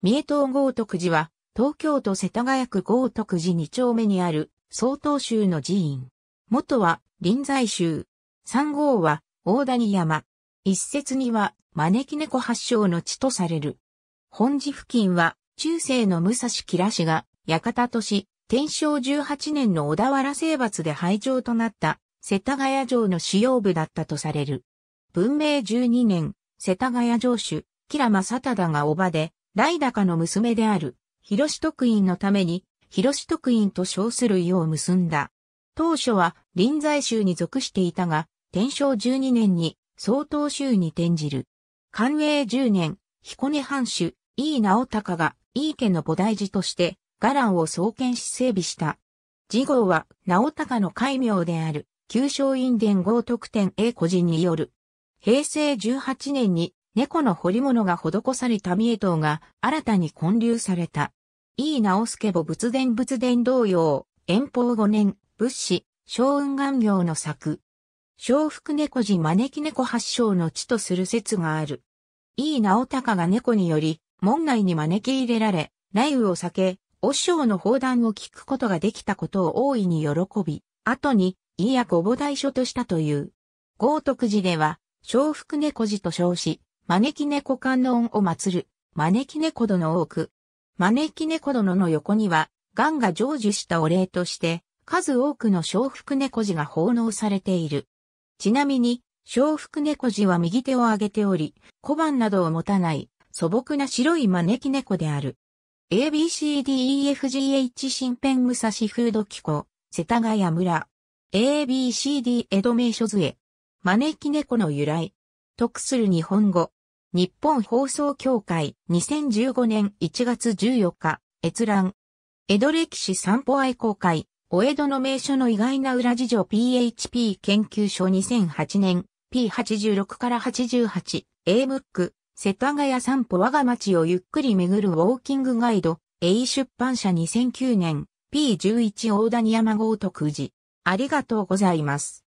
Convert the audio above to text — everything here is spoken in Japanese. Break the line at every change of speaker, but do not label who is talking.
三重東豪徳寺は、東京都世田谷区豪徳寺二丁目にある、曹洞宗の寺院。元は、臨済宗。三号は、大谷山。一説には、招き猫発祥の地とされる。本寺付近は、中世の武蔵吉良氏が、館とし、天正十八年の小田原征伐で廃城となった、世田谷城の使用部だったとされる。文明十二年、世田谷城主、吉良正忠が叔母で、ダ高の娘である、広徳院のために、広徳院と称する意を結んだ。当初は臨済宗に属していたが、天正12年に総統宗に転じる。寛永10年、彦根藩主、井伊直隆が、井伊家の菩提寺として、伽藍を創建し整備した。次号は、直隆の戒名である、旧正院伝号特典英個人による。平成18年に、猫の彫り物が施された三重塔が新たに建立された。井伊直助母仏伝仏伝同様、遠方5年、仏師、昭雲願行の作。小福猫寺招き猫発祥の地とする説がある。井伊直隆が猫により、門内に招き入れられ、雷雨を避け、和尚の砲弾を聞くことができたことを大いに喜び、後に、いやご母大書としたという。豪徳寺では、小福猫寺と称し、招き猫観音を祀る、招き猫殿多く。招き猫殿の横には、ガンが成就したお礼として、数多くの小福猫児が奉納されている。ちなみに、小福猫児は右手を上げており、小判などを持たない素朴な白い招き猫である。ABCDEFGH 新編武蔵風土機構、世田谷村。ABCD 江戸名所杖。招き猫の由来。得する日本語。日本放送協会2015年1月14日、閲覧。江戸歴史散歩愛好会、お江戸の名所の意外な裏事情 PHP 研究所2008年 P86 から88 A ムック世田谷散歩我が町をゆっくり巡るウォーキングガイド A 出版社2009年 P11 大谷山豪徳寺ありがとうございます。